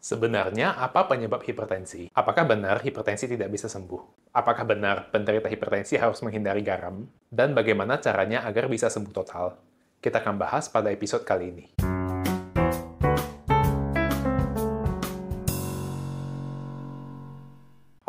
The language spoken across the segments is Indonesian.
Sebenarnya, apa penyebab hipertensi? Apakah benar hipertensi tidak bisa sembuh? Apakah benar penderita hipertensi harus menghindari garam? Dan bagaimana caranya agar bisa sembuh total? Kita akan bahas pada episode kali ini.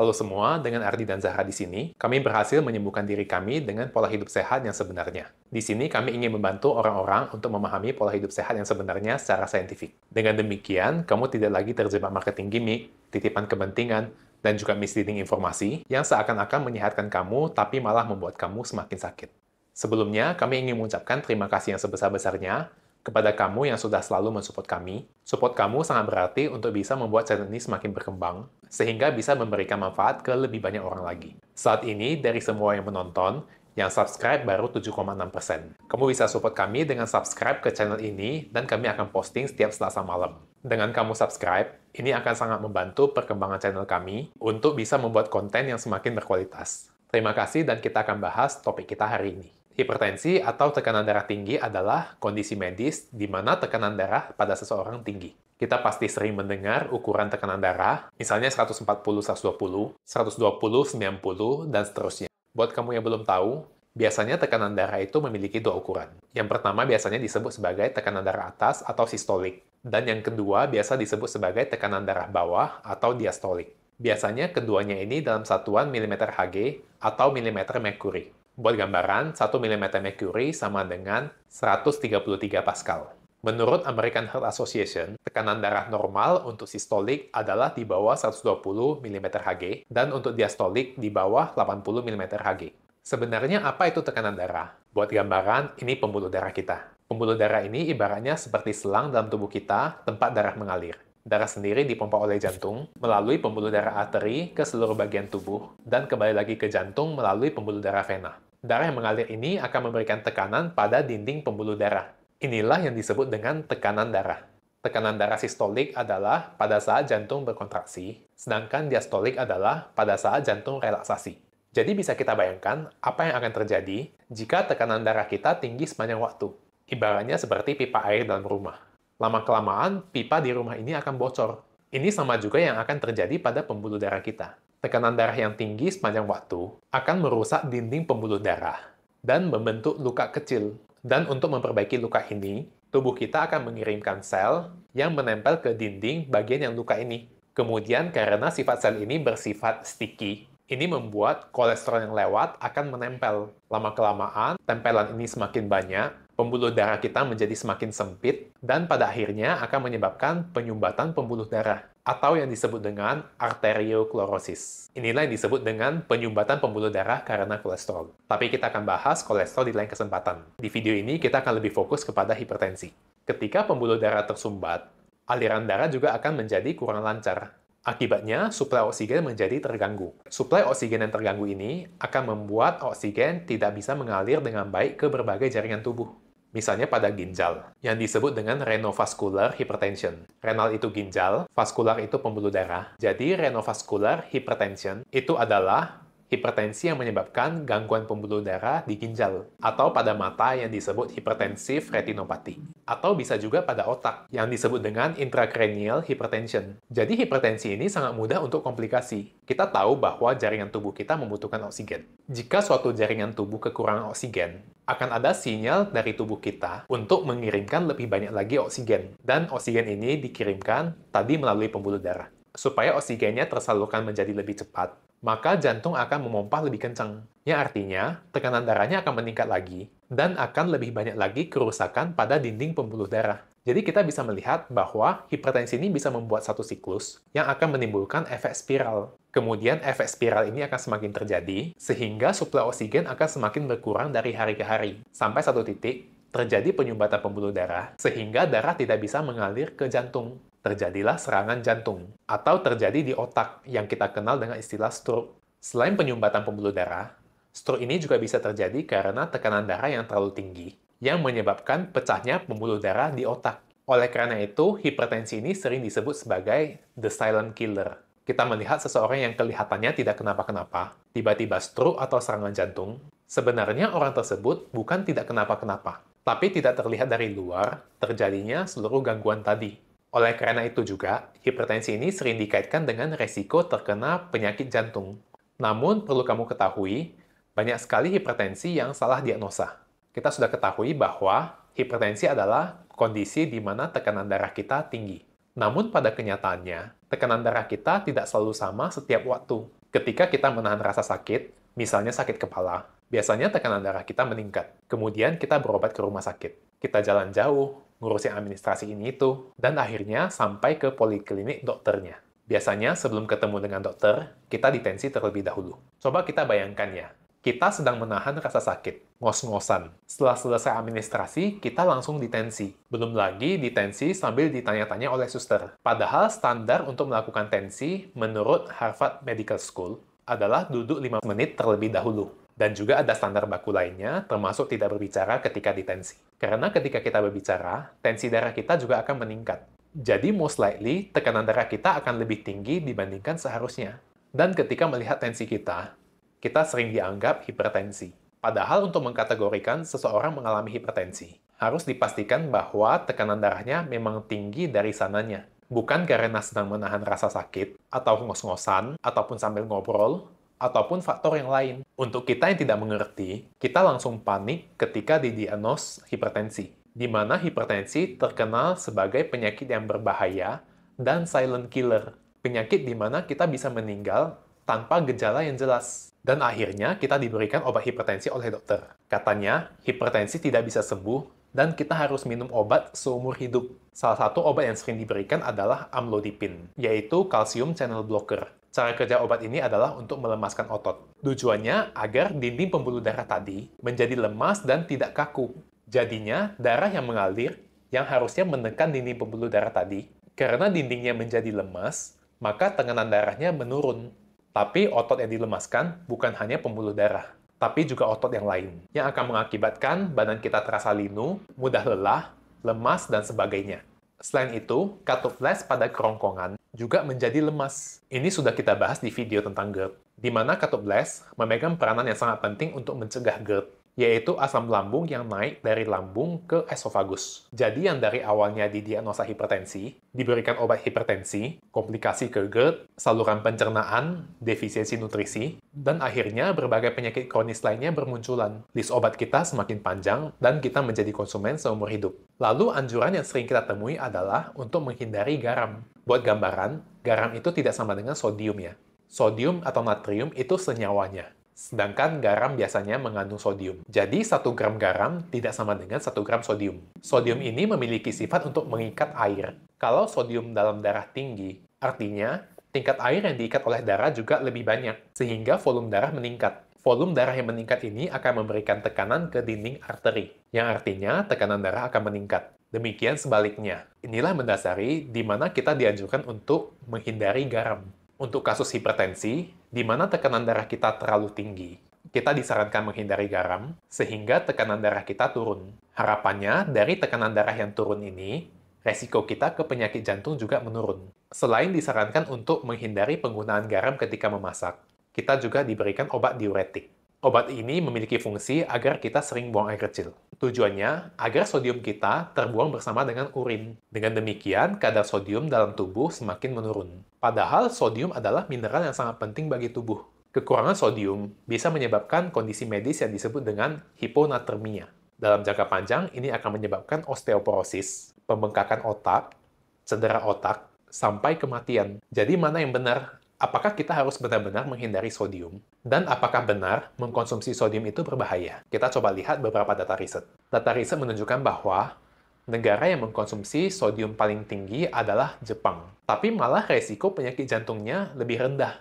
Halo semua, dengan Ardi dan Zahra di sini, kami berhasil menyembuhkan diri kami dengan pola hidup sehat yang sebenarnya. Di sini kami ingin membantu orang-orang untuk memahami pola hidup sehat yang sebenarnya secara saintifik. Dengan demikian, kamu tidak lagi terjebak marketing gimmick, titipan kepentingan, dan juga misleading informasi yang seakan-akan menyehatkan kamu tapi malah membuat kamu semakin sakit. Sebelumnya, kami ingin mengucapkan terima kasih yang sebesar-besarnya kepada kamu yang sudah selalu mensupport kami. Support kamu sangat berarti untuk bisa membuat channel ini semakin berkembang, sehingga bisa memberikan manfaat ke lebih banyak orang lagi. Saat ini, dari semua yang menonton, yang subscribe baru 7,6%. Kamu bisa support kami dengan subscribe ke channel ini, dan kami akan posting setiap selasa malam. Dengan kamu subscribe, ini akan sangat membantu perkembangan channel kami untuk bisa membuat konten yang semakin berkualitas. Terima kasih dan kita akan bahas topik kita hari ini. Hipertensi atau tekanan darah tinggi adalah kondisi medis di mana tekanan darah pada seseorang tinggi. Kita pasti sering mendengar ukuran tekanan darah, misalnya 140 120, 120 90 dan seterusnya. Buat kamu yang belum tahu, biasanya tekanan darah itu memiliki dua ukuran. Yang pertama biasanya disebut sebagai tekanan darah atas atau sistolik, dan yang kedua biasa disebut sebagai tekanan darah bawah atau diastolik. Biasanya keduanya ini dalam satuan milimeter Hg atau milimeter merkuri. Buat gambaran, 1 mm mercury sama dengan 133 Pascal. Menurut American Heart Association, tekanan darah normal untuk sistolik adalah di bawah 120 mm Hg dan untuk diastolik di bawah 80 mm Hg. Sebenarnya apa itu tekanan darah? Buat gambaran, ini pembuluh darah kita. Pembuluh darah ini ibaratnya seperti selang dalam tubuh kita, tempat darah mengalir. Darah sendiri dipompa oleh jantung melalui pembuluh darah arteri ke seluruh bagian tubuh dan kembali lagi ke jantung melalui pembuluh darah vena. Darah yang mengalir ini akan memberikan tekanan pada dinding pembuluh darah. Inilah yang disebut dengan tekanan darah. Tekanan darah sistolik adalah pada saat jantung berkontraksi, sedangkan diastolik adalah pada saat jantung relaksasi. Jadi bisa kita bayangkan apa yang akan terjadi jika tekanan darah kita tinggi sepanjang waktu. Ibaratnya seperti pipa air dalam rumah. Lama-kelamaan, pipa di rumah ini akan bocor. Ini sama juga yang akan terjadi pada pembuluh darah kita. Tekanan darah yang tinggi sepanjang waktu akan merusak dinding pembuluh darah dan membentuk luka kecil. Dan untuk memperbaiki luka ini, tubuh kita akan mengirimkan sel yang menempel ke dinding bagian yang luka ini. Kemudian karena sifat sel ini bersifat sticky, ini membuat kolesterol yang lewat akan menempel. Lama-kelamaan, tempelan ini semakin banyak, pembuluh darah kita menjadi semakin sempit dan pada akhirnya akan menyebabkan penyumbatan pembuluh darah atau yang disebut dengan arterioklorosis. Inilah yang disebut dengan penyumbatan pembuluh darah karena kolesterol. Tapi kita akan bahas kolesterol di lain kesempatan. Di video ini kita akan lebih fokus kepada hipertensi. Ketika pembuluh darah tersumbat, aliran darah juga akan menjadi kurang lancar. Akibatnya, suplai oksigen menjadi terganggu. Suplai oksigen yang terganggu ini akan membuat oksigen tidak bisa mengalir dengan baik ke berbagai jaringan tubuh misalnya pada ginjal, yang disebut dengan renovascular hypertension. Renal itu ginjal, vaskular itu pembuluh darah. Jadi renovascular hypertension itu adalah hipertensi yang menyebabkan gangguan pembuluh darah di ginjal atau pada mata yang disebut hipertensif retinopati atau bisa juga pada otak, yang disebut dengan intracranial hypertension. Jadi hipertensi ini sangat mudah untuk komplikasi. Kita tahu bahwa jaringan tubuh kita membutuhkan oksigen. Jika suatu jaringan tubuh kekurangan oksigen, akan ada sinyal dari tubuh kita untuk mengirimkan lebih banyak lagi oksigen. Dan oksigen ini dikirimkan tadi melalui pembuluh darah. Supaya oksigennya tersalurkan menjadi lebih cepat, maka jantung akan memompa lebih kencang. Yang artinya, tekanan darahnya akan meningkat lagi, dan akan lebih banyak lagi kerusakan pada dinding pembuluh darah. Jadi kita bisa melihat bahwa hipertensi ini bisa membuat satu siklus yang akan menimbulkan efek spiral. Kemudian efek spiral ini akan semakin terjadi, sehingga suplai oksigen akan semakin berkurang dari hari ke hari. Sampai satu titik, terjadi penyumbatan pembuluh darah, sehingga darah tidak bisa mengalir ke jantung terjadilah serangan jantung atau terjadi di otak yang kita kenal dengan istilah stroke. Selain penyumbatan pembuluh darah, stroke ini juga bisa terjadi karena tekanan darah yang terlalu tinggi yang menyebabkan pecahnya pembuluh darah di otak. Oleh karena itu, hipertensi ini sering disebut sebagai the silent killer. Kita melihat seseorang yang kelihatannya tidak kenapa-kenapa, tiba-tiba stroke atau serangan jantung. Sebenarnya orang tersebut bukan tidak kenapa-kenapa, tapi tidak terlihat dari luar terjadinya seluruh gangguan tadi oleh karena itu juga, hipertensi ini sering dikaitkan dengan resiko terkena penyakit jantung. Namun, perlu kamu ketahui, banyak sekali hipertensi yang salah diagnosa. Kita sudah ketahui bahwa hipertensi adalah kondisi di mana tekanan darah kita tinggi. Namun pada kenyataannya, tekanan darah kita tidak selalu sama setiap waktu. Ketika kita menahan rasa sakit, misalnya sakit kepala, biasanya tekanan darah kita meningkat. Kemudian kita berobat ke rumah sakit. Kita jalan jauh, ngurusin administrasi ini itu, dan akhirnya sampai ke poliklinik dokternya. Biasanya sebelum ketemu dengan dokter, kita ditensi terlebih dahulu. Coba kita bayangkan ya, kita sedang menahan rasa sakit, ngos-ngosan. Setelah selesai administrasi, kita langsung ditensi. Belum lagi ditensi sambil ditanya-tanya oleh suster. Padahal standar untuk melakukan tensi menurut Harvard Medical School adalah duduk 5 menit terlebih dahulu. Dan juga ada standar baku lainnya, termasuk tidak berbicara ketika ditensi. Karena ketika kita berbicara, tensi darah kita juga akan meningkat. Jadi most likely, tekanan darah kita akan lebih tinggi dibandingkan seharusnya. Dan ketika melihat tensi kita, kita sering dianggap hipertensi. Padahal untuk mengkategorikan seseorang mengalami hipertensi, harus dipastikan bahwa tekanan darahnya memang tinggi dari sananya. Bukan karena sedang menahan rasa sakit, atau ngos-ngosan, ataupun sambil ngobrol, ataupun faktor yang lain. Untuk kita yang tidak mengerti, kita langsung panik ketika didiagnos hipertensi, di mana hipertensi terkenal sebagai penyakit yang berbahaya dan silent killer, penyakit di mana kita bisa meninggal tanpa gejala yang jelas. Dan akhirnya kita diberikan obat hipertensi oleh dokter. Katanya, hipertensi tidak bisa sembuh dan kita harus minum obat seumur hidup. Salah satu obat yang sering diberikan adalah amlodipin, yaitu kalsium channel blocker Cara kerja obat ini adalah untuk melemaskan otot. Tujuannya agar dinding pembuluh darah tadi menjadi lemas dan tidak kaku. Jadinya, darah yang mengalir yang harusnya menekan dinding pembuluh darah tadi, karena dindingnya menjadi lemas, maka tekanan darahnya menurun. Tapi otot yang dilemaskan bukan hanya pembuluh darah, tapi juga otot yang lain, yang akan mengakibatkan badan kita terasa linu, mudah lelah, lemas, dan sebagainya. Selain itu, katup les pada kerongkongan juga menjadi lemas. Ini sudah kita bahas di video tentang GERD, di mana katup les memegang peranan yang sangat penting untuk mencegah GERD yaitu asam lambung yang naik dari lambung ke esofagus. Jadi yang dari awalnya didiagnosa hipertensi, diberikan obat hipertensi, komplikasi ke GERD, saluran pencernaan, defisiensi nutrisi, dan akhirnya berbagai penyakit kronis lainnya bermunculan. List obat kita semakin panjang dan kita menjadi konsumen seumur hidup. Lalu anjuran yang sering kita temui adalah untuk menghindari garam. Buat gambaran, garam itu tidak sama dengan sodium ya. Sodium atau natrium itu senyawanya Sedangkan garam biasanya mengandung sodium. Jadi 1 gram garam tidak sama dengan 1 gram sodium. Sodium ini memiliki sifat untuk mengikat air. Kalau sodium dalam darah tinggi, artinya tingkat air yang diikat oleh darah juga lebih banyak, sehingga volume darah meningkat. Volume darah yang meningkat ini akan memberikan tekanan ke dinding arteri, yang artinya tekanan darah akan meningkat. Demikian sebaliknya. Inilah mendasari di mana kita dianjurkan untuk menghindari garam. Untuk kasus hipertensi, di mana tekanan darah kita terlalu tinggi, kita disarankan menghindari garam sehingga tekanan darah kita turun. Harapannya, dari tekanan darah yang turun ini, resiko kita ke penyakit jantung juga menurun. Selain disarankan untuk menghindari penggunaan garam ketika memasak, kita juga diberikan obat diuretik. Obat ini memiliki fungsi agar kita sering buang air kecil. Tujuannya agar sodium kita terbuang bersama dengan urin. Dengan demikian, kadar sodium dalam tubuh semakin menurun. Padahal sodium adalah mineral yang sangat penting bagi tubuh. Kekurangan sodium bisa menyebabkan kondisi medis yang disebut dengan hiponatremia. Dalam jangka panjang, ini akan menyebabkan osteoporosis, pembengkakan otak, cedera otak, sampai kematian. Jadi mana yang benar? Apakah kita harus benar-benar menghindari sodium? Dan apakah benar mengkonsumsi sodium itu berbahaya? Kita coba lihat beberapa data riset. Data riset menunjukkan bahwa negara yang mengkonsumsi sodium paling tinggi adalah Jepang. Tapi malah resiko penyakit jantungnya lebih rendah.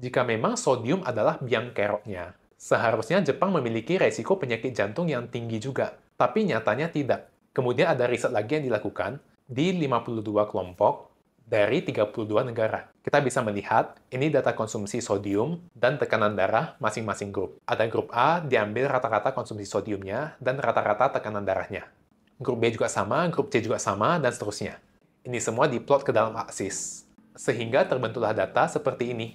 Jika memang sodium adalah biang keroknya, seharusnya Jepang memiliki resiko penyakit jantung yang tinggi juga. Tapi nyatanya tidak. Kemudian ada riset lagi yang dilakukan di 52 kelompok dari 32 negara. Kita bisa melihat, ini data konsumsi sodium dan tekanan darah masing-masing grup. Ada grup A diambil rata-rata konsumsi sodiumnya dan rata-rata tekanan darahnya. Grup B juga sama, grup C juga sama, dan seterusnya. Ini semua diplot ke dalam aksis. Sehingga terbentuklah data seperti ini.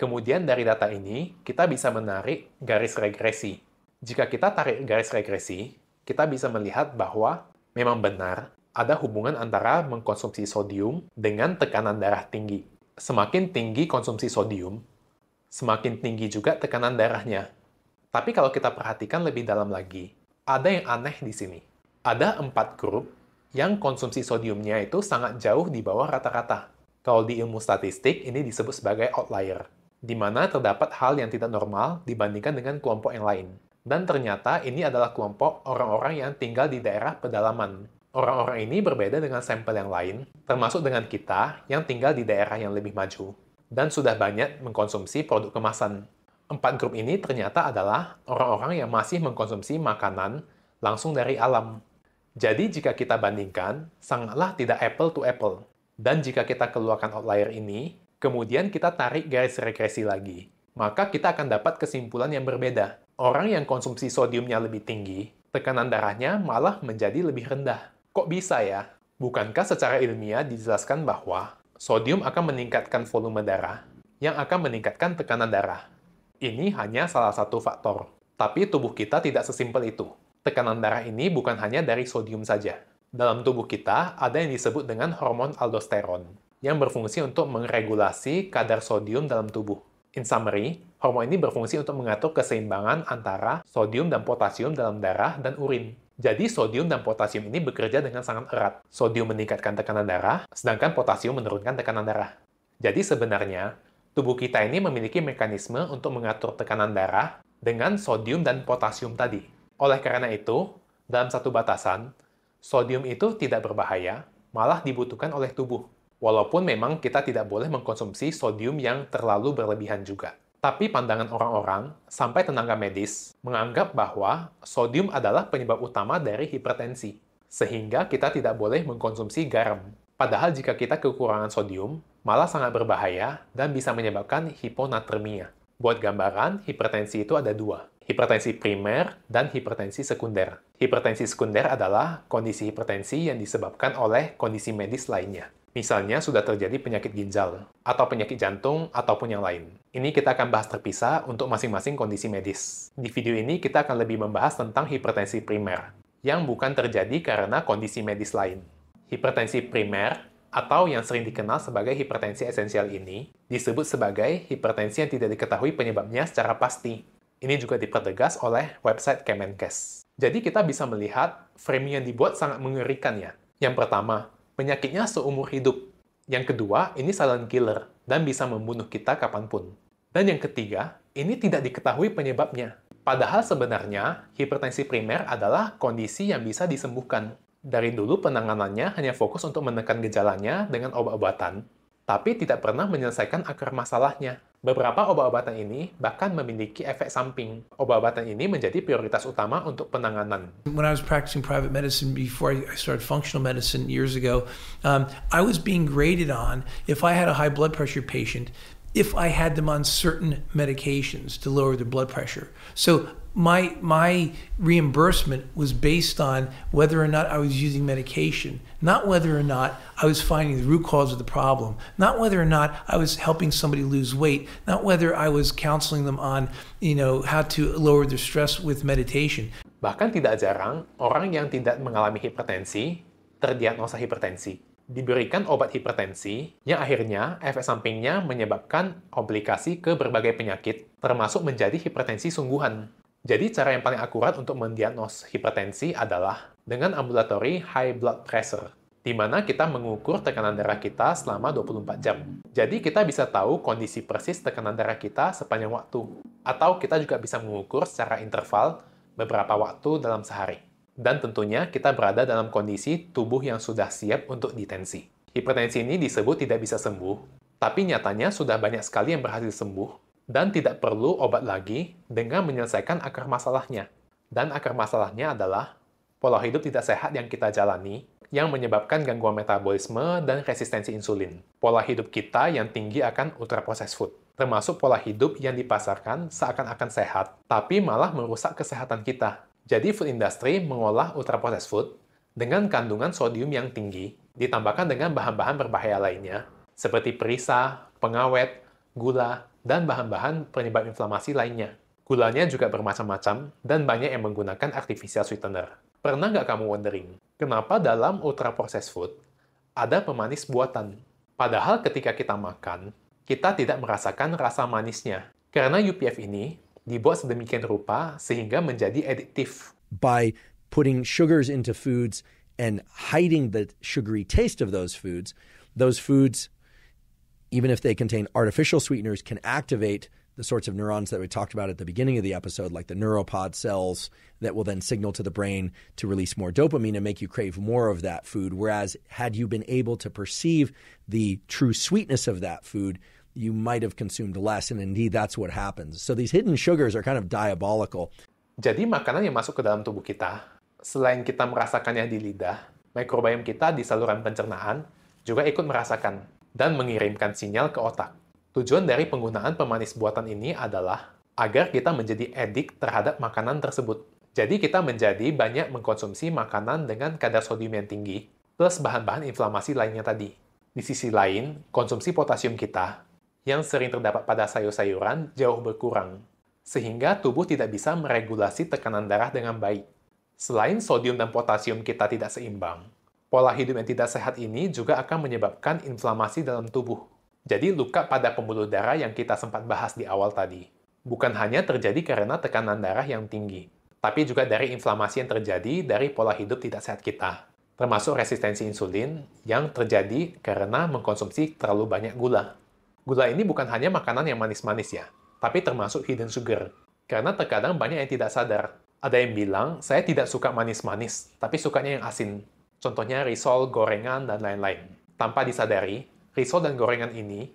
Kemudian dari data ini, kita bisa menarik garis regresi. Jika kita tarik garis regresi, kita bisa melihat bahwa memang benar ada hubungan antara mengkonsumsi sodium dengan tekanan darah tinggi. Semakin tinggi konsumsi sodium, semakin tinggi juga tekanan darahnya. Tapi kalau kita perhatikan lebih dalam lagi, ada yang aneh di sini. Ada empat grup yang konsumsi sodiumnya itu sangat jauh di bawah rata-rata. Kalau di ilmu statistik, ini disebut sebagai outlier, di mana terdapat hal yang tidak normal dibandingkan dengan kelompok yang lain. Dan ternyata ini adalah kelompok orang-orang yang tinggal di daerah pedalaman, Orang-orang ini berbeda dengan sampel yang lain, termasuk dengan kita yang tinggal di daerah yang lebih maju dan sudah banyak mengkonsumsi produk kemasan. Empat grup ini ternyata adalah orang-orang yang masih mengkonsumsi makanan langsung dari alam. Jadi jika kita bandingkan, sangatlah tidak apple to apple. Dan jika kita keluarkan outlier ini, kemudian kita tarik garis regresi lagi. Maka kita akan dapat kesimpulan yang berbeda. Orang yang konsumsi sodiumnya lebih tinggi, tekanan darahnya malah menjadi lebih rendah Kok bisa ya? Bukankah secara ilmiah dijelaskan bahwa sodium akan meningkatkan volume darah yang akan meningkatkan tekanan darah? Ini hanya salah satu faktor. Tapi tubuh kita tidak sesimpel itu. Tekanan darah ini bukan hanya dari sodium saja. Dalam tubuh kita ada yang disebut dengan hormon aldosteron yang berfungsi untuk mengregulasi kadar sodium dalam tubuh. In summary, hormon ini berfungsi untuk mengatur keseimbangan antara sodium dan potasium dalam darah dan urin. Jadi sodium dan potasium ini bekerja dengan sangat erat. Sodium meningkatkan tekanan darah, sedangkan potasium menurunkan tekanan darah. Jadi sebenarnya, tubuh kita ini memiliki mekanisme untuk mengatur tekanan darah dengan sodium dan potasium tadi. Oleh karena itu, dalam satu batasan, sodium itu tidak berbahaya, malah dibutuhkan oleh tubuh. Walaupun memang kita tidak boleh mengkonsumsi sodium yang terlalu berlebihan juga. Tapi pandangan orang-orang, sampai tenaga medis, menganggap bahwa sodium adalah penyebab utama dari hipertensi. Sehingga kita tidak boleh mengkonsumsi garam. Padahal jika kita kekurangan sodium, malah sangat berbahaya dan bisa menyebabkan hiponatremia. Buat gambaran, hipertensi itu ada dua. Hipertensi primer dan hipertensi sekunder. Hipertensi sekunder adalah kondisi hipertensi yang disebabkan oleh kondisi medis lainnya. Misalnya sudah terjadi penyakit ginjal, atau penyakit jantung, ataupun yang lain. Ini kita akan bahas terpisah untuk masing-masing kondisi medis. Di video ini kita akan lebih membahas tentang hipertensi primer, yang bukan terjadi karena kondisi medis lain. Hipertensi primer, atau yang sering dikenal sebagai hipertensi esensial ini, disebut sebagai hipertensi yang tidak diketahui penyebabnya secara pasti. Ini juga dipertegas oleh website Kemenkes. Jadi kita bisa melihat framing yang dibuat sangat mengerikan ya. Yang pertama, Penyakitnya seumur hidup. Yang kedua, ini silent killer dan bisa membunuh kita kapanpun. Dan yang ketiga, ini tidak diketahui penyebabnya. Padahal sebenarnya, hipertensi primer adalah kondisi yang bisa disembuhkan. Dari dulu penanganannya hanya fokus untuk menekan gejalanya dengan obat-obatan, tapi tidak pernah menyelesaikan akar masalahnya. Beberapa obat-obatan ini bahkan memiliki efek samping. Obat-obatan ini menjadi prioritas utama untuk penanganan. When I was practicing private medicine before I started functional medicine years ago, um, I was being graded on if I had a high blood pressure patient, if I had them on certain medications to lower their blood pressure. So my my reimbursement was based on whether or not I was using medication, not whether or not I was finding the root cause of the problem, not whether or not I was helping somebody lose weight, not whether I was counseling them on, you know, how to lower their stress with meditation. Bahkan tidak jarang orang yang tidak mengalami hipertensi terdiagnosa hipertensi. Diberikan obat hipertensi yang akhirnya efek sampingnya menyebabkan komplikasi ke berbagai penyakit, termasuk menjadi hipertensi sungguhan. Jadi cara yang paling akurat untuk mendiagnos hipertensi adalah dengan ambulatory high blood pressure, di mana kita mengukur tekanan darah kita selama 24 jam. Jadi kita bisa tahu kondisi persis tekanan darah kita sepanjang waktu. Atau kita juga bisa mengukur secara interval beberapa waktu dalam sehari. Dan tentunya kita berada dalam kondisi tubuh yang sudah siap untuk ditensi. Hipertensi ini disebut tidak bisa sembuh, tapi nyatanya sudah banyak sekali yang berhasil sembuh dan tidak perlu obat lagi dengan menyelesaikan akar masalahnya. Dan akar masalahnya adalah pola hidup tidak sehat yang kita jalani yang menyebabkan gangguan metabolisme dan resistensi insulin. Pola hidup kita yang tinggi akan ultra-processed food, termasuk pola hidup yang dipasarkan seakan-akan sehat, tapi malah merusak kesehatan kita. Jadi food industry mengolah ultra-processed food dengan kandungan sodium yang tinggi, ditambahkan dengan bahan-bahan berbahaya lainnya, seperti perisa, pengawet, gula, dan bahan-bahan penyebab inflamasi lainnya. Gulanya juga bermacam-macam dan banyak yang menggunakan artificial sweetener. Pernah nggak kamu wondering, kenapa dalam ultra processed food ada pemanis buatan? Padahal ketika kita makan, kita tidak merasakan rasa manisnya. Karena UPF ini dibuat sedemikian rupa sehingga menjadi adiktif. By putting sugars into foods and hiding the sugary taste of those foods, those foods even if they contain artificial sweeteners, can activate the sorts of neurons that we talked about at the beginning of the episode, like the neuropod cells that will then signal to the brain to release more dopamine and make you crave more of that food. Whereas, had you been able to perceive the true sweetness of that food, you might have consumed less. And indeed, that's what happens. So, these hidden sugars are kind of diabolical. Jadi, makanan yang masuk ke dalam tubuh kita, selain kita merasakannya di lidah, mikrobiom kita di saluran pencernaan juga ikut merasakan dan mengirimkan sinyal ke otak. Tujuan dari penggunaan pemanis buatan ini adalah agar kita menjadi edik terhadap makanan tersebut. Jadi kita menjadi banyak mengkonsumsi makanan dengan kadar sodium yang tinggi, plus bahan-bahan inflamasi lainnya tadi. Di sisi lain, konsumsi potasium kita yang sering terdapat pada sayur-sayuran jauh berkurang, sehingga tubuh tidak bisa meregulasi tekanan darah dengan baik. Selain sodium dan potasium kita tidak seimbang, Pola hidup yang tidak sehat ini juga akan menyebabkan inflamasi dalam tubuh. Jadi luka pada pembuluh darah yang kita sempat bahas di awal tadi. Bukan hanya terjadi karena tekanan darah yang tinggi, tapi juga dari inflamasi yang terjadi dari pola hidup tidak sehat kita, termasuk resistensi insulin yang terjadi karena mengkonsumsi terlalu banyak gula. Gula ini bukan hanya makanan yang manis-manis ya, tapi termasuk hidden sugar. Karena terkadang banyak yang tidak sadar. Ada yang bilang, saya tidak suka manis-manis, tapi sukanya yang asin. Contohnya risol, gorengan, dan lain-lain. Tanpa disadari, risol dan gorengan ini,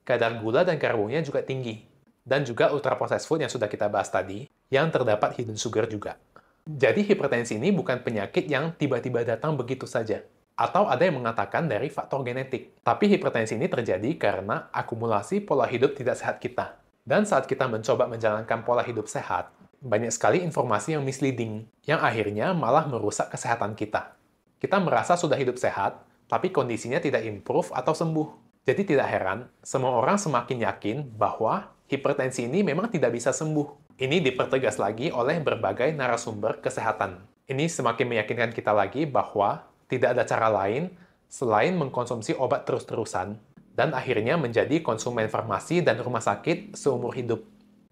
kadar gula dan karbonnya juga tinggi. Dan juga ultra processed food yang sudah kita bahas tadi, yang terdapat hidden sugar juga. Jadi hipertensi ini bukan penyakit yang tiba-tiba datang begitu saja. Atau ada yang mengatakan dari faktor genetik. Tapi hipertensi ini terjadi karena akumulasi pola hidup tidak sehat kita. Dan saat kita mencoba menjalankan pola hidup sehat, banyak sekali informasi yang misleading, yang akhirnya malah merusak kesehatan kita. Kita merasa sudah hidup sehat, tapi kondisinya tidak improve atau sembuh. Jadi tidak heran, semua orang semakin yakin bahwa hipertensi ini memang tidak bisa sembuh. Ini dipertegas lagi oleh berbagai narasumber kesehatan. Ini semakin meyakinkan kita lagi bahwa tidak ada cara lain selain mengkonsumsi obat terus-terusan dan akhirnya menjadi konsumen farmasi dan rumah sakit seumur hidup.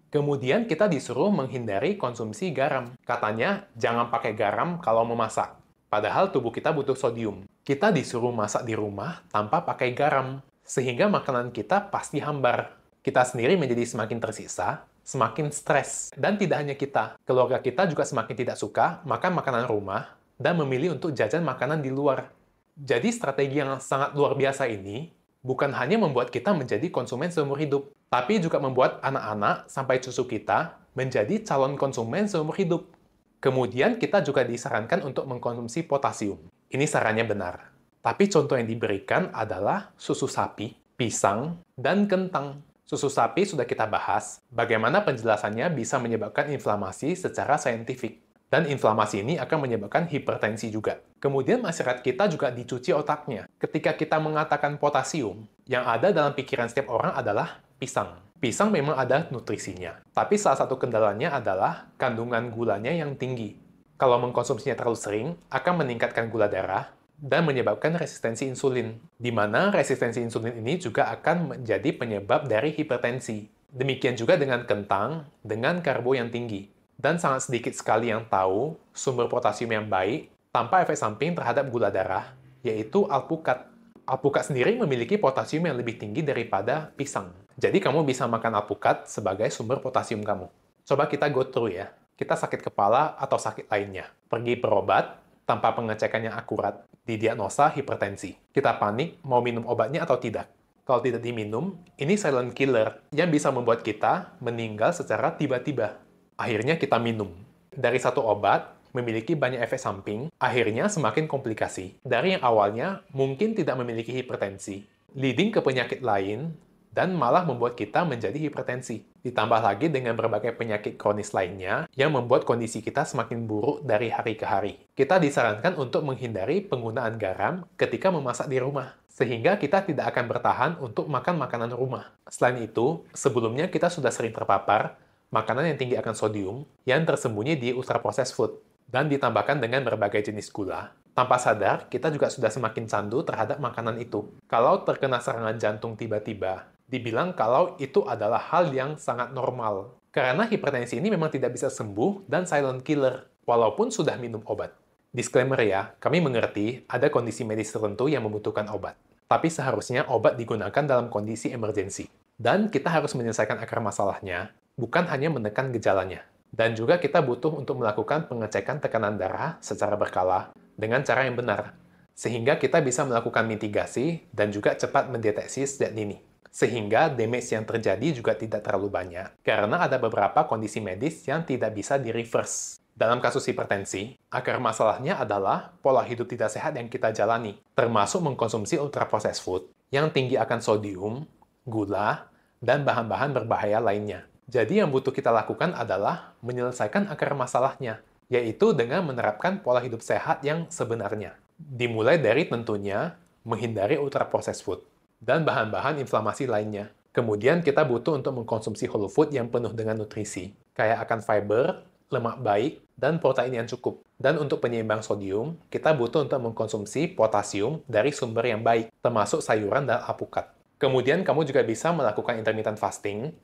Kemudian kita disuruh menghindari konsumsi garam. Katanya, jangan pakai garam kalau memasak. Padahal tubuh kita butuh sodium. Kita disuruh masak di rumah tanpa pakai garam, sehingga makanan kita pasti hambar. Kita sendiri menjadi semakin tersisa, semakin stres. Dan tidak hanya kita, keluarga kita juga semakin tidak suka makan makanan rumah dan memilih untuk jajan makanan di luar. Jadi strategi yang sangat luar biasa ini bukan hanya membuat kita menjadi konsumen seumur hidup, tapi juga membuat anak-anak sampai cucu kita menjadi calon konsumen seumur hidup. Kemudian kita juga disarankan untuk mengkonsumsi potasium. Ini sarannya benar. Tapi contoh yang diberikan adalah susu sapi, pisang, dan kentang. Susu sapi sudah kita bahas, bagaimana penjelasannya bisa menyebabkan inflamasi secara saintifik. Dan inflamasi ini akan menyebabkan hipertensi juga. Kemudian masyarakat kita juga dicuci otaknya. Ketika kita mengatakan potasium, yang ada dalam pikiran setiap orang adalah pisang. Pisang memang ada nutrisinya, tapi salah satu kendalanya adalah kandungan gulanya yang tinggi. Kalau mengkonsumsinya terlalu sering, akan meningkatkan gula darah dan menyebabkan resistensi insulin, di mana resistensi insulin ini juga akan menjadi penyebab dari hipertensi. Demikian juga dengan kentang, dengan karbo yang tinggi. Dan sangat sedikit sekali yang tahu sumber potasium yang baik tanpa efek samping terhadap gula darah, yaitu alpukat. Alpukat sendiri memiliki potasium yang lebih tinggi daripada pisang. Jadi kamu bisa makan alpukat sebagai sumber potasium kamu. Coba kita go through ya. Kita sakit kepala atau sakit lainnya. Pergi berobat tanpa pengecekan yang akurat. Didiagnosa hipertensi. Kita panik mau minum obatnya atau tidak. Kalau tidak diminum, ini silent killer yang bisa membuat kita meninggal secara tiba-tiba. Akhirnya kita minum. Dari satu obat, memiliki banyak efek samping, akhirnya semakin komplikasi. Dari yang awalnya mungkin tidak memiliki hipertensi, leading ke penyakit lain dan malah membuat kita menjadi hipertensi. Ditambah lagi dengan berbagai penyakit kronis lainnya yang membuat kondisi kita semakin buruk dari hari ke hari. Kita disarankan untuk menghindari penggunaan garam ketika memasak di rumah, sehingga kita tidak akan bertahan untuk makan makanan rumah. Selain itu, sebelumnya kita sudah sering terpapar makanan yang tinggi akan sodium yang tersembunyi di ultra processed food dan ditambahkan dengan berbagai jenis gula tanpa sadar, kita juga sudah semakin candu terhadap makanan itu. Kalau terkena serangan jantung tiba-tiba, dibilang kalau itu adalah hal yang sangat normal. Karena hipertensi ini memang tidak bisa sembuh dan silent killer, walaupun sudah minum obat. Disclaimer ya, kami mengerti ada kondisi medis tertentu yang membutuhkan obat. Tapi seharusnya obat digunakan dalam kondisi emergensi. Dan kita harus menyelesaikan akar masalahnya, bukan hanya menekan gejalanya. Dan juga kita butuh untuk melakukan pengecekan tekanan darah secara berkala dengan cara yang benar, sehingga kita bisa melakukan mitigasi dan juga cepat mendeteksi sejak dini sehingga damage yang terjadi juga tidak terlalu banyak karena ada beberapa kondisi medis yang tidak bisa di reverse. Dalam kasus hipertensi, akar masalahnya adalah pola hidup tidak sehat yang kita jalani, termasuk mengkonsumsi ultra processed food yang tinggi akan sodium, gula, dan bahan-bahan berbahaya lainnya. Jadi yang butuh kita lakukan adalah menyelesaikan akar masalahnya, yaitu dengan menerapkan pola hidup sehat yang sebenarnya. Dimulai dari tentunya menghindari ultra processed food dan bahan-bahan inflamasi lainnya. Kemudian kita butuh untuk mengkonsumsi whole food yang penuh dengan nutrisi, kayak akan fiber, lemak baik, dan protein yang cukup. Dan untuk penyeimbang sodium, kita butuh untuk mengkonsumsi potasium dari sumber yang baik, termasuk sayuran dan alpukat. Kemudian kamu juga bisa melakukan intermittent fasting,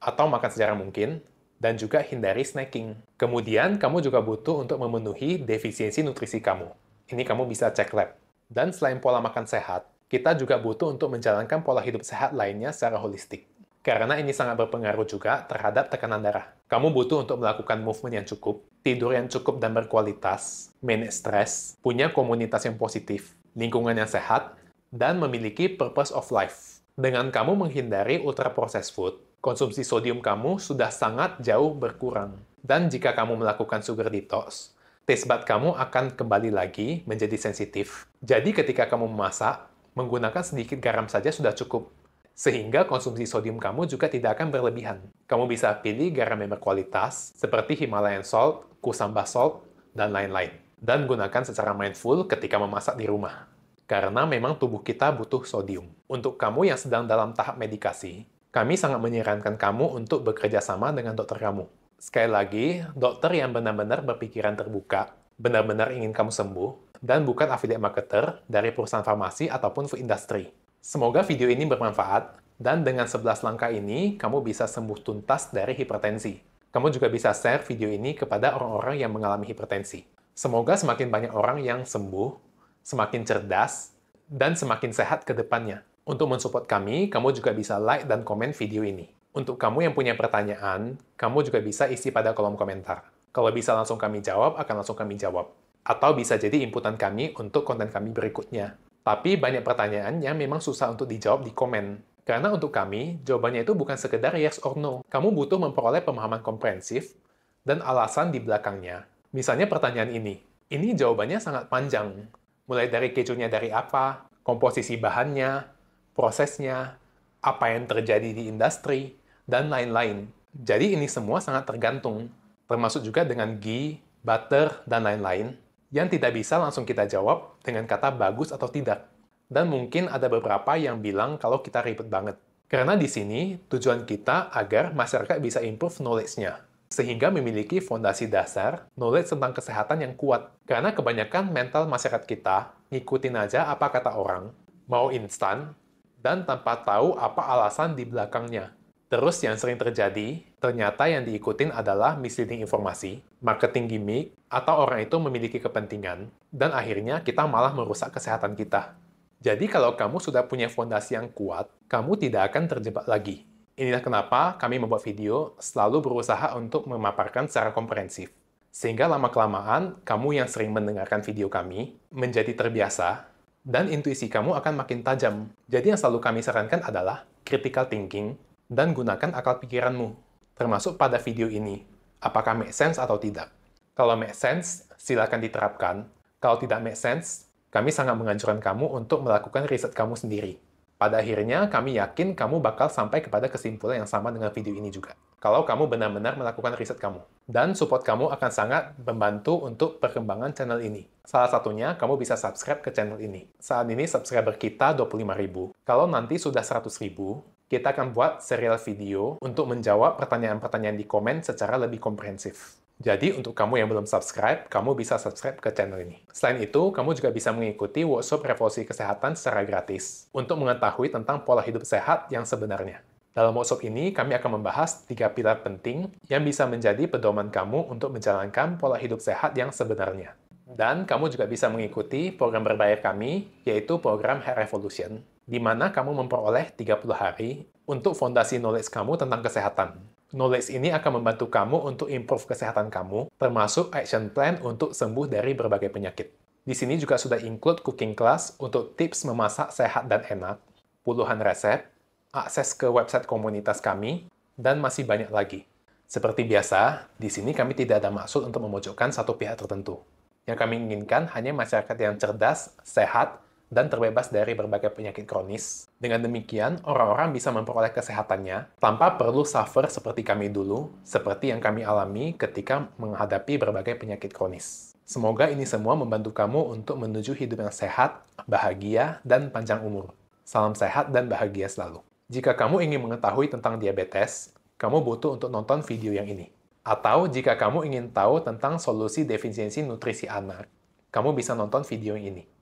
atau makan sejarah mungkin, dan juga hindari snacking. Kemudian, kamu juga butuh untuk memenuhi defisiensi nutrisi kamu. Ini kamu bisa cek lab. Dan selain pola makan sehat, kita juga butuh untuk menjalankan pola hidup sehat lainnya secara holistik. Karena ini sangat berpengaruh juga terhadap tekanan darah. Kamu butuh untuk melakukan movement yang cukup, tidur yang cukup dan berkualitas, manage stres, punya komunitas yang positif, lingkungan yang sehat, dan memiliki purpose of life. Dengan kamu menghindari ultra processed food, konsumsi sodium kamu sudah sangat jauh berkurang. Dan jika kamu melakukan sugar detox, taste bud kamu akan kembali lagi menjadi sensitif. Jadi ketika kamu memasak, Menggunakan sedikit garam saja sudah cukup, sehingga konsumsi sodium kamu juga tidak akan berlebihan. Kamu bisa pilih garam yang berkualitas, seperti Himalayan Salt, Kusamba Salt, dan lain-lain. Dan gunakan secara mindful ketika memasak di rumah. Karena memang tubuh kita butuh sodium. Untuk kamu yang sedang dalam tahap medikasi, kami sangat menyarankan kamu untuk bekerja sama dengan dokter kamu. Sekali lagi, dokter yang benar-benar berpikiran terbuka benar-benar ingin kamu sembuh, dan bukan affiliate marketer dari perusahaan farmasi ataupun food industry. Semoga video ini bermanfaat, dan dengan 11 langkah ini, kamu bisa sembuh tuntas dari hipertensi. Kamu juga bisa share video ini kepada orang-orang yang mengalami hipertensi. Semoga semakin banyak orang yang sembuh, semakin cerdas, dan semakin sehat ke depannya. Untuk mensupport kami, kamu juga bisa like dan komen video ini. Untuk kamu yang punya pertanyaan, kamu juga bisa isi pada kolom komentar. Kalau bisa langsung kami jawab, akan langsung kami jawab. Atau bisa jadi inputan kami untuk konten kami berikutnya. Tapi banyak pertanyaan yang memang susah untuk dijawab di komen. Karena untuk kami, jawabannya itu bukan sekedar yes or no. Kamu butuh memperoleh pemahaman komprehensif dan alasan di belakangnya. Misalnya pertanyaan ini. Ini jawabannya sangat panjang. Mulai dari kejunya dari apa, komposisi bahannya, prosesnya, apa yang terjadi di industri, dan lain-lain. Jadi ini semua sangat tergantung termasuk juga dengan ghee, butter, dan lain-lain, yang tidak bisa langsung kita jawab dengan kata bagus atau tidak. Dan mungkin ada beberapa yang bilang kalau kita ribet banget. Karena di sini, tujuan kita agar masyarakat bisa improve knowledge-nya, sehingga memiliki fondasi dasar knowledge tentang kesehatan yang kuat. Karena kebanyakan mental masyarakat kita ngikutin aja apa kata orang, mau instan, dan tanpa tahu apa alasan di belakangnya. Terus yang sering terjadi, ternyata yang diikutin adalah misleading informasi, marketing gimmick, atau orang itu memiliki kepentingan, dan akhirnya kita malah merusak kesehatan kita. Jadi kalau kamu sudah punya fondasi yang kuat, kamu tidak akan terjebak lagi. Inilah kenapa kami membuat video selalu berusaha untuk memaparkan secara komprehensif. Sehingga lama-kelamaan, kamu yang sering mendengarkan video kami menjadi terbiasa, dan intuisi kamu akan makin tajam. Jadi yang selalu kami sarankan adalah critical thinking, dan gunakan akal pikiranmu, termasuk pada video ini. Apakah make sense atau tidak? Kalau make sense, silakan diterapkan. Kalau tidak make sense, kami sangat menganjurkan kamu untuk melakukan riset kamu sendiri. Pada akhirnya, kami yakin kamu bakal sampai kepada kesimpulan yang sama dengan video ini juga. Kalau kamu benar-benar melakukan riset kamu. Dan support kamu akan sangat membantu untuk perkembangan channel ini. Salah satunya, kamu bisa subscribe ke channel ini. Saat ini subscriber kita ribu. Kalau nanti sudah ribu kita akan buat serial video untuk menjawab pertanyaan-pertanyaan di komen secara lebih komprehensif. Jadi untuk kamu yang belum subscribe, kamu bisa subscribe ke channel ini. Selain itu, kamu juga bisa mengikuti workshop revolusi kesehatan secara gratis untuk mengetahui tentang pola hidup sehat yang sebenarnya. Dalam workshop ini, kami akan membahas tiga pilar penting yang bisa menjadi pedoman kamu untuk menjalankan pola hidup sehat yang sebenarnya. Dan kamu juga bisa mengikuti program berbayar kami, yaitu program Hair Revolution, di mana kamu memperoleh 30 hari untuk fondasi knowledge kamu tentang kesehatan. Knowledge ini akan membantu kamu untuk improve kesehatan kamu, termasuk action plan untuk sembuh dari berbagai penyakit. Di sini juga sudah include cooking class untuk tips memasak sehat dan enak, puluhan resep, akses ke website komunitas kami, dan masih banyak lagi. Seperti biasa, di sini kami tidak ada maksud untuk memojokkan satu pihak tertentu. Yang kami inginkan hanya masyarakat yang cerdas, sehat, dan terbebas dari berbagai penyakit kronis. Dengan demikian, orang-orang bisa memperoleh kesehatannya tanpa perlu suffer seperti kami dulu, seperti yang kami alami ketika menghadapi berbagai penyakit kronis. Semoga ini semua membantu kamu untuk menuju hidup yang sehat, bahagia, dan panjang umur. Salam sehat dan bahagia selalu. Jika kamu ingin mengetahui tentang diabetes, kamu butuh untuk nonton video yang ini. Atau jika kamu ingin tahu tentang solusi defisiensi nutrisi anak, kamu bisa nonton video yang ini.